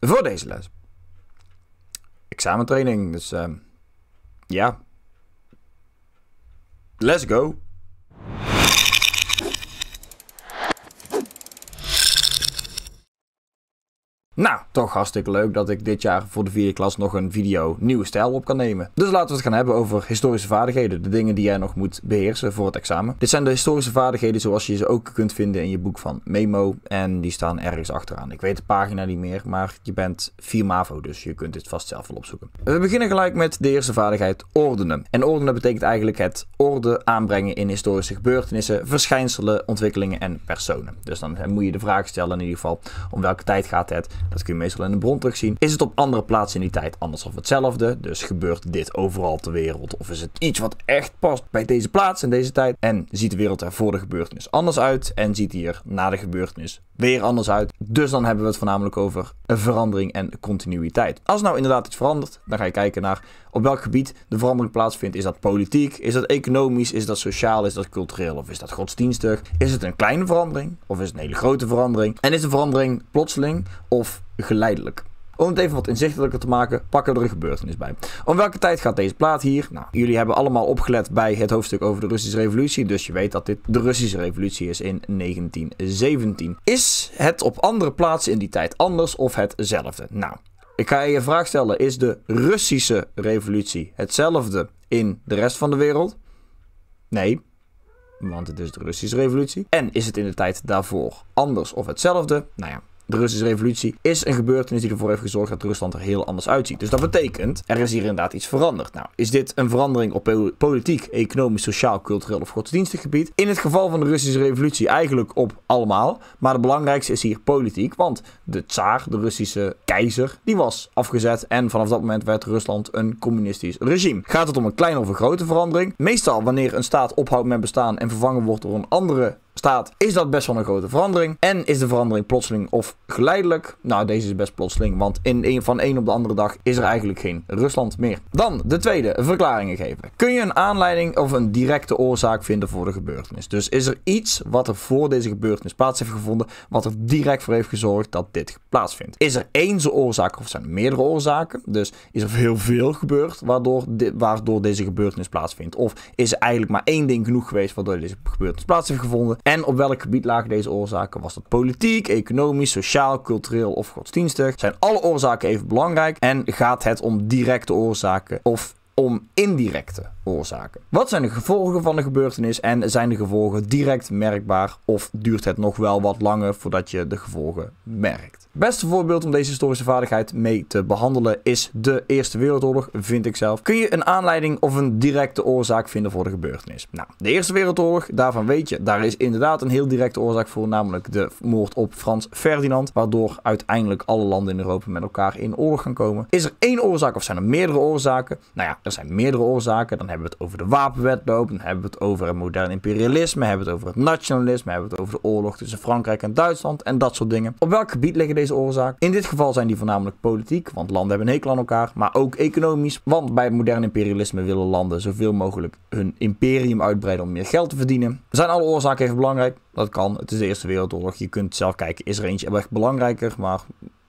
voor deze les. Examentraining, dus ehm, ja. Let's go. Nou, toch hartstikke leuk dat ik dit jaar voor de vierde klas nog een video nieuwe stijl op kan nemen. Dus laten we het gaan hebben over historische vaardigheden. De dingen die jij nog moet beheersen voor het examen. Dit zijn de historische vaardigheden zoals je ze ook kunt vinden in je boek van Memo. En die staan ergens achteraan. Ik weet de pagina niet meer, maar je bent 4 MAVO, dus je kunt dit vast zelf wel opzoeken. We beginnen gelijk met de eerste vaardigheid, ordenen. En ordenen betekent eigenlijk het orde aanbrengen in historische gebeurtenissen, verschijnselen, ontwikkelingen en personen. Dus dan moet je de vraag stellen in ieder geval om welke tijd gaat het dat kun je meestal in een bron terugzien. is het op andere plaatsen in die tijd anders of hetzelfde. Dus gebeurt dit overal ter wereld? Of is het iets wat echt past bij deze plaats in deze tijd? En ziet de wereld er voor de gebeurtenis anders uit en ziet hier na de gebeurtenis weer anders uit. Dus dan hebben we het voornamelijk over verandering en continuïteit. Als nou inderdaad iets verandert, dan ga je kijken naar op welk gebied de verandering plaatsvindt. Is dat politiek? Is dat economisch? Is dat sociaal? Is dat cultureel? Of is dat godsdienstig? Is het een kleine verandering? Of is het een hele grote verandering? En is de verandering plotseling of geleidelijk? Om het even wat inzichtelijker te maken, pakken we er een gebeurtenis bij. Om welke tijd gaat deze plaat hier? Nou, jullie hebben allemaal opgelet bij het hoofdstuk over de Russische Revolutie. Dus je weet dat dit de Russische Revolutie is in 1917. Is het op andere plaatsen in die tijd anders of hetzelfde? Nou, ik ga je een vraag stellen. Is de Russische Revolutie hetzelfde in de rest van de wereld? Nee, want het is de Russische Revolutie. En is het in de tijd daarvoor anders of hetzelfde? Nou ja, de Russische revolutie is een gebeurtenis die ervoor heeft gezorgd dat Rusland er heel anders uitziet. Dus dat betekent, er is hier inderdaad iets veranderd. Nou, is dit een verandering op politiek, economisch, sociaal, cultureel of godsdienstig gebied? In het geval van de Russische revolutie eigenlijk op allemaal. Maar het belangrijkste is hier politiek, want de tsaar, de Russische keizer, die was afgezet en vanaf dat moment werd Rusland een communistisch regime. Gaat het om een kleine of een grote verandering? Meestal wanneer een staat ophoudt met bestaan en vervangen wordt door een andere staat, is dat best wel een grote verandering. En is de verandering plotseling of geleidelijk? Nou, deze is best plotseling, want in een, van één op de andere dag is er eigenlijk geen Rusland meer. Dan de tweede, verklaringen geven. Kun je een aanleiding of een directe oorzaak vinden voor de gebeurtenis? Dus is er iets wat er voor deze gebeurtenis plaats heeft gevonden, wat er direct voor heeft gezorgd dat dit plaatsvindt? Is er één oorzaak of zijn er meerdere oorzaken? Dus is er heel veel gebeurd waardoor, waardoor deze gebeurtenis plaatsvindt? Of is er eigenlijk maar één ding genoeg geweest waardoor deze gebeurtenis plaats heeft gevonden? En en op welk gebied lagen deze oorzaken? Was dat politiek, economisch, sociaal, cultureel of godsdienstig? Zijn alle oorzaken even belangrijk? En gaat het om directe oorzaken of om indirecte oorzaken. Wat zijn de gevolgen van de gebeurtenis en zijn de gevolgen direct merkbaar of duurt het nog wel wat langer voordat je de gevolgen merkt? Beste voorbeeld om deze historische vaardigheid mee te behandelen is de Eerste Wereldoorlog, vind ik zelf. Kun je een aanleiding of een directe oorzaak vinden voor de gebeurtenis? Nou, de Eerste Wereldoorlog, daarvan weet je, daar is inderdaad een heel directe oorzaak voor, namelijk de moord op Frans Ferdinand, waardoor uiteindelijk alle landen in Europa met elkaar in oorlog gaan komen. Is er één oorzaak of zijn er meerdere oorzaken? Nou ja, er zijn meerdere oorzaken, dan hebben we het over de wapenwetloop, dan hebben we het over het modern imperialisme, hebben we het over het nationalisme, hebben we het over de oorlog tussen Frankrijk en Duitsland en dat soort dingen. Op welk gebied liggen deze oorzaken? In dit geval zijn die voornamelijk politiek, want landen hebben een hekel aan elkaar, maar ook economisch, want bij het modern imperialisme willen landen zoveel mogelijk hun imperium uitbreiden om meer geld te verdienen. Zijn alle oorzaken even belangrijk? Dat kan. Het is de Eerste Wereldoorlog. Je kunt zelf kijken, is er eentje echt belangrijker? Maar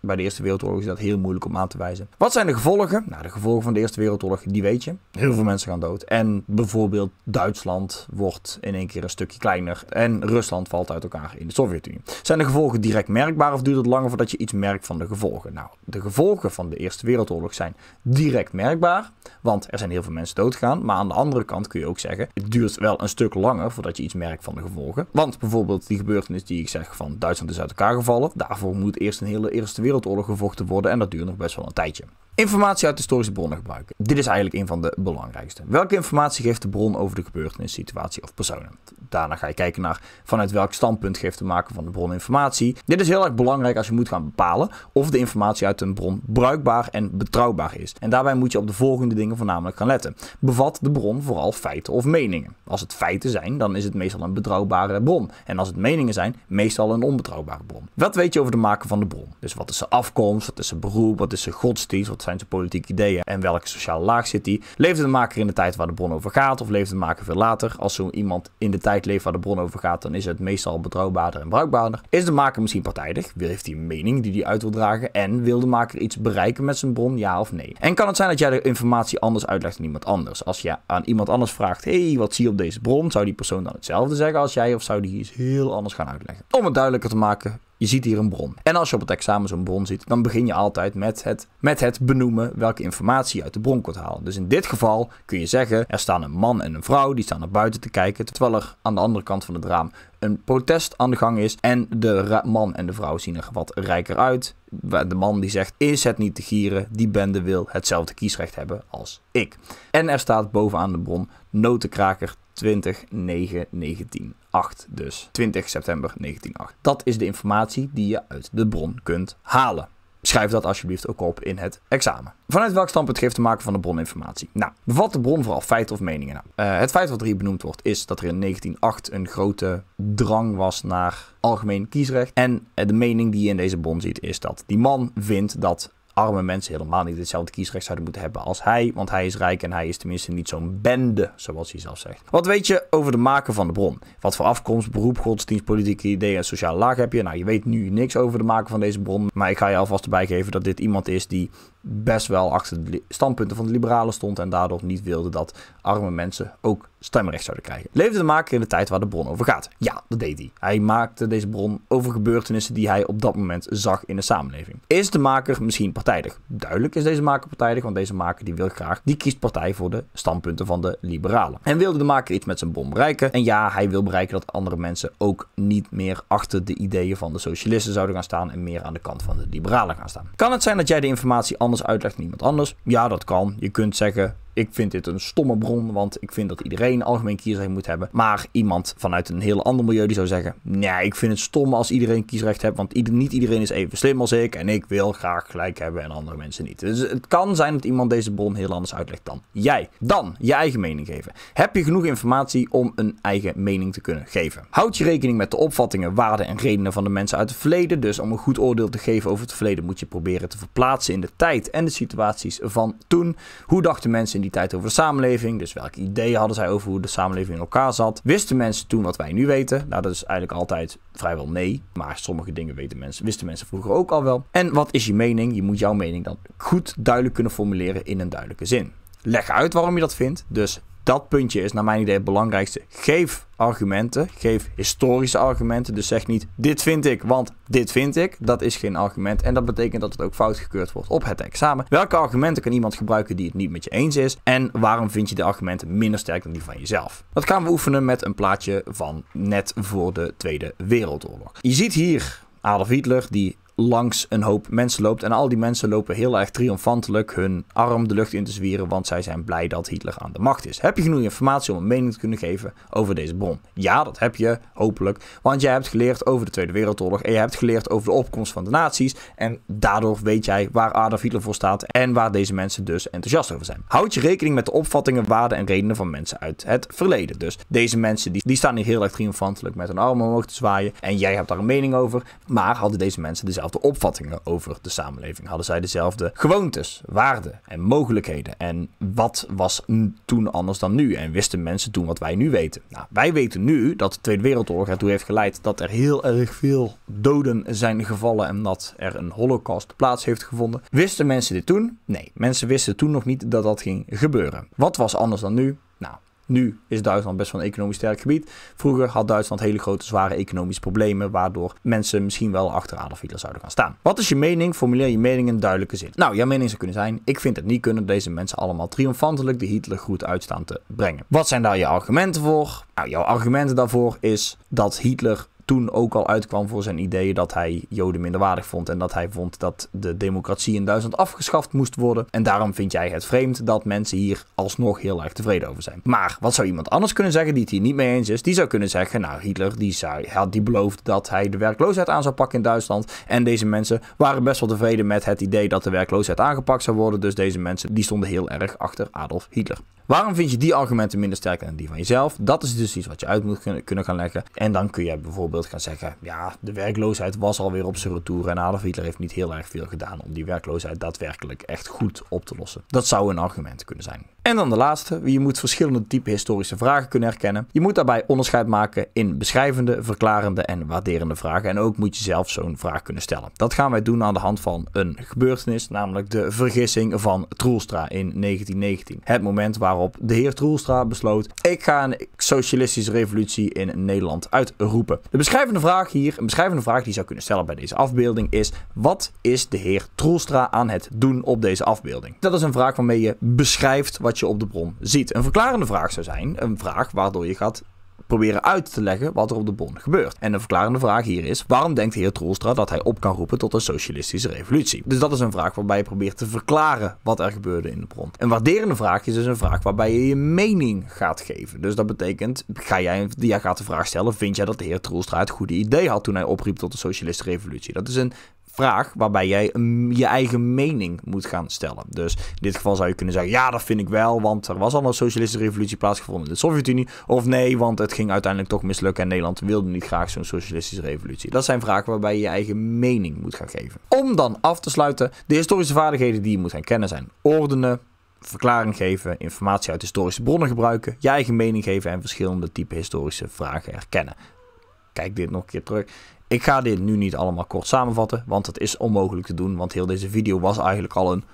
bij de Eerste Wereldoorlog is dat heel moeilijk om aan te wijzen. Wat zijn de gevolgen? Nou, de gevolgen van de Eerste Wereldoorlog, die weet je. Heel veel mensen gaan dood. En bijvoorbeeld Duitsland wordt in één keer een stukje kleiner. En Rusland valt uit elkaar in de Sovjet-Unie. Zijn de gevolgen direct merkbaar of duurt het langer voordat je iets merkt van de gevolgen? Nou, de gevolgen van de Eerste Wereldoorlog zijn direct merkbaar. Want er zijn heel veel mensen doodgegaan. Maar aan de andere kant kun je ook zeggen, het duurt wel een stuk langer voordat je iets merkt van de gevolgen. Want bijvoorbeeld die gebeurtenis die ik zeg van Duitsland is uit elkaar gevallen. Daarvoor moet eerst een hele Eerste Wereldoorlog Wereldoorlog gevochten worden. En dat duurt nog best wel een tijdje. Informatie uit historische bronnen gebruiken. Dit is eigenlijk een van de belangrijkste. Welke informatie geeft de bron over de gebeurtenis, situatie of personen? Daarna ga je kijken naar vanuit welk standpunt geeft de maker van de bron informatie. Dit is heel erg belangrijk als je moet gaan bepalen of de informatie uit een bron bruikbaar en betrouwbaar is. En daarbij moet je op de volgende dingen voornamelijk gaan letten. Bevat de bron vooral feiten of meningen? Als het feiten zijn, dan is het meestal een betrouwbare bron. En als het meningen zijn, meestal een onbetrouwbare bron. Wat weet je over de maker van de bron? Dus wat is zijn afkomst, wat is zijn beroep, wat is zijn godsdienst, wat zijn zijn zijn politieke ideeën en welke sociale laag zit die? Leeft de maker in de tijd waar de bron over gaat of leeft de maker veel later? Als zo iemand in de tijd leeft waar de bron over gaat, dan is het meestal betrouwbaarder en bruikbaarder. Is de maker misschien partijdig? Heeft hij een mening die hij uit wil dragen? En wil de maker iets bereiken met zijn bron, ja of nee? En kan het zijn dat jij de informatie anders uitlegt dan iemand anders? Als je aan iemand anders vraagt, hey, wat zie je op deze bron? Zou die persoon dan hetzelfde zeggen als jij of zou die iets heel anders gaan uitleggen? Om het duidelijker te maken, je ziet hier een bron. En als je op het examen zo'n bron ziet, dan begin je altijd met het, met het benoemen welke informatie je uit de bron kunt halen. Dus in dit geval kun je zeggen, er staan een man en een vrouw, die staan naar buiten te kijken, terwijl er aan de andere kant van het raam een protest aan de gang is. En de man en de vrouw zien er wat rijker uit. De man die zegt, is het niet te gieren, die bende wil hetzelfde kiesrecht hebben als ik. En er staat bovenaan de bron, notenkraker 20, 9, 19, 8. Dus 20 september 1908. Dat is de informatie die je uit de bron kunt halen. Schrijf dat alsjeblieft ook op in het examen. Vanuit welk standpunt geeft de maken van de bron informatie? Nou, bevat de bron vooral feiten of meningen? Nou. Eh, het feit wat hier benoemd wordt is dat er in 1908 een grote drang was naar algemeen kiesrecht. En eh, de mening die je in deze bron ziet is dat die man vindt dat arme mensen helemaal niet hetzelfde kiesrecht zouden moeten hebben als hij. Want hij is rijk en hij is tenminste niet zo'n bende, zoals hij zelf zegt. Wat weet je over de maken van de bron? Wat voor afkomst, beroep, godsdienst, politieke ideeën en sociale laag heb je? Nou, je weet nu niks over de maken van deze bron. Maar ik ga je alvast erbij geven dat dit iemand is die best wel achter de standpunten van de liberalen stond en daardoor niet wilde dat arme mensen ook stemrecht zouden krijgen. Leefde de maker in de tijd waar de bron over gaat? Ja, dat deed hij. Hij maakte deze bron over gebeurtenissen die hij op dat moment zag in de samenleving. Is de maker misschien partijdig? Duidelijk is deze maker partijdig, want deze maker die wil graag, die kiest partij voor de standpunten van de liberalen. En wilde de maker iets met zijn bron bereiken? En ja, hij wil bereiken dat andere mensen ook niet meer achter de ideeën van de socialisten zouden gaan staan en meer aan de kant van de liberalen gaan staan. Kan het zijn dat jij de informatie anders anders uitlegt niemand anders. Ja, dat kan. Je kunt zeggen, ik vind dit een stomme bron, want ik vind dat iedereen algemeen kiesrecht moet hebben. Maar iemand vanuit een heel ander milieu die zou zeggen, nee, ik vind het stom als iedereen kiesrecht hebt, want niet iedereen is even slim als ik en ik wil graag gelijk hebben en andere mensen niet. Dus het kan zijn dat iemand deze bron heel anders uitlegt dan jij. Dan je eigen mening geven. Heb je genoeg informatie om een eigen mening te kunnen geven? Houd je rekening met de opvattingen, waarden en redenen van de mensen uit het verleden. Dus om een goed oordeel te geven over het verleden moet je proberen te verplaatsen in de tijd en de situaties van toen. Hoe dachten mensen in die tijd over de samenleving. Dus welke ideeën hadden zij over hoe de samenleving in elkaar zat? Wisten mensen toen wat wij nu weten? Nou, dat is eigenlijk altijd vrijwel nee. Maar sommige dingen weten mensen, wisten mensen vroeger ook al wel. En wat is je mening? Je moet jouw mening dan goed duidelijk kunnen formuleren in een duidelijke zin. Leg uit waarom je dat vindt. Dus dat puntje is naar mijn idee het belangrijkste. Geef argumenten, geef historische argumenten. Dus zeg niet dit vind ik, want dit vind ik. Dat is geen argument en dat betekent dat het ook fout gekeurd wordt op het examen. Welke argumenten kan iemand gebruiken die het niet met je eens is? En waarom vind je de argumenten minder sterk dan die van jezelf? Dat gaan we oefenen met een plaatje van net voor de Tweede Wereldoorlog. Je ziet hier Adolf Hitler die langs een hoop mensen loopt. En al die mensen lopen heel erg triomfantelijk hun arm de lucht in te zwieren, want zij zijn blij dat Hitler aan de macht is. Heb je genoeg informatie om een mening te kunnen geven over deze bron? Ja, dat heb je, hopelijk. Want jij hebt geleerd over de Tweede Wereldoorlog en je hebt geleerd over de opkomst van de nazi's. En daardoor weet jij waar Adolf Hitler voor staat en waar deze mensen dus enthousiast over zijn. Houd je rekening met de opvattingen, waarden en redenen van mensen uit het verleden. Dus deze mensen die, die staan hier heel erg triomfantelijk met hun armen omhoog te zwaaien en jij hebt daar een mening over, maar hadden deze mensen dezelfde dezelfde opvattingen over de samenleving? Hadden zij dezelfde gewoontes, waarden en mogelijkheden? En wat was toen anders dan nu? En wisten mensen toen wat wij nu weten? Nou, wij weten nu dat de Tweede Wereldoorlog ertoe heeft geleid dat er heel erg veel doden zijn gevallen en dat er een holocaust plaats heeft gevonden. Wisten mensen dit toen? Nee, mensen wisten toen nog niet dat dat ging gebeuren. Wat was anders dan nu? Nu is Duitsland best wel een economisch sterk gebied. Vroeger had Duitsland hele grote, zware economische problemen, waardoor mensen misschien wel achter Adolf Hitler zouden gaan staan. Wat is je mening? Formuleer je mening in duidelijke zin. Nou, jouw mening zou kunnen zijn: ik vind het niet kunnen deze mensen allemaal triomfantelijk de Hitlergroet uitstaan te brengen. Wat zijn daar je argumenten voor? Nou, jouw argumenten daarvoor is dat Hitler toen ook al uitkwam voor zijn ideeën dat hij Joden minderwaardig vond. En dat hij vond dat de democratie in Duitsland afgeschaft moest worden. En daarom vind jij het vreemd dat mensen hier alsnog heel erg tevreden over zijn. Maar wat zou iemand anders kunnen zeggen die het hier niet mee eens is? Die zou kunnen zeggen, nou Hitler die, zei, had die beloofd dat hij de werkloosheid aan zou pakken in Duitsland. En deze mensen waren best wel tevreden met het idee dat de werkloosheid aangepakt zou worden. Dus deze mensen die stonden heel erg achter Adolf Hitler. Waarom vind je die argumenten minder sterk dan die van jezelf? Dat is dus iets wat je uit moet kunnen gaan leggen. En dan kun je bijvoorbeeld wilt gaan zeggen, ja, de werkloosheid was alweer op zijn retour en Adolf Hitler heeft niet heel erg veel gedaan om die werkloosheid daadwerkelijk echt goed op te lossen. Dat zou een argument kunnen zijn. En dan de laatste, je moet verschillende type historische vragen kunnen herkennen. Je moet daarbij onderscheid maken in beschrijvende, verklarende en waarderende vragen. En ook moet je zelf zo'n vraag kunnen stellen. Dat gaan wij doen aan de hand van een gebeurtenis, namelijk de vergissing van Troelstra in 1919. Het moment waarop de heer Troelstra besloot, ik ga een socialistische revolutie in Nederland uitroepen. De beschrijvende vraag hier, een beschrijvende vraag die je zou kunnen stellen bij deze afbeelding is: wat is de heer Troelstra aan het doen op deze afbeelding? Dat is een vraag waarmee je beschrijft wat je op de bron ziet. Een verklarende vraag zou zijn: een vraag waardoor je gaat proberen uit te leggen wat er op de bon gebeurt. En een verklarende vraag hier is: waarom denkt de heer Troelstra dat hij op kan roepen tot een socialistische revolutie? Dus dat is een vraag waarbij je probeert te verklaren wat er gebeurde in de bron. Een waarderende vraag is dus een vraag waarbij je je mening gaat geven. Dus dat betekent: ga jij, jij gaat de vraag stellen: vind jij dat de heer Troelstra het goede idee had toen hij opriep tot de socialistische revolutie? Dat is een vraag waarbij jij je eigen mening moet gaan stellen. Dus in dit geval zou je kunnen zeggen: ja, dat vind ik wel, want er was al een socialistische revolutie plaatsgevonden in de Sovjet-Unie. Of nee, want het ging uiteindelijk toch mislukken en Nederland wilde niet graag zo'n socialistische revolutie. Dat zijn vragen waarbij je je eigen mening moet gaan geven. Om dan af te sluiten, de historische vaardigheden die je moet gaan kennen zijn ordenen, verklaring geven, informatie uit historische bronnen gebruiken, je eigen mening geven en verschillende type historische vragen herkennen kijk dit nog een keer terug. Ik ga dit nu niet allemaal kort samenvatten, want dat is onmogelijk te doen, want heel deze video was eigenlijk al een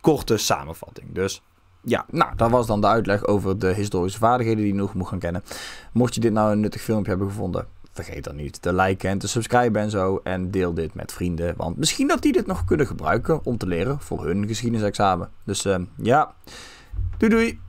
korte samenvatting. Dus ja, nou, dat was dan de uitleg over de historische vaardigheden die je nog moet gaan kennen. Mocht je dit nou een nuttig filmpje hebben gevonden, vergeet dan niet te liken en te subscriben en zo. En deel dit met vrienden, want misschien dat die dit nog kunnen gebruiken om te leren voor hun geschiedenisexamen. Dus ehm, ja, doei doei!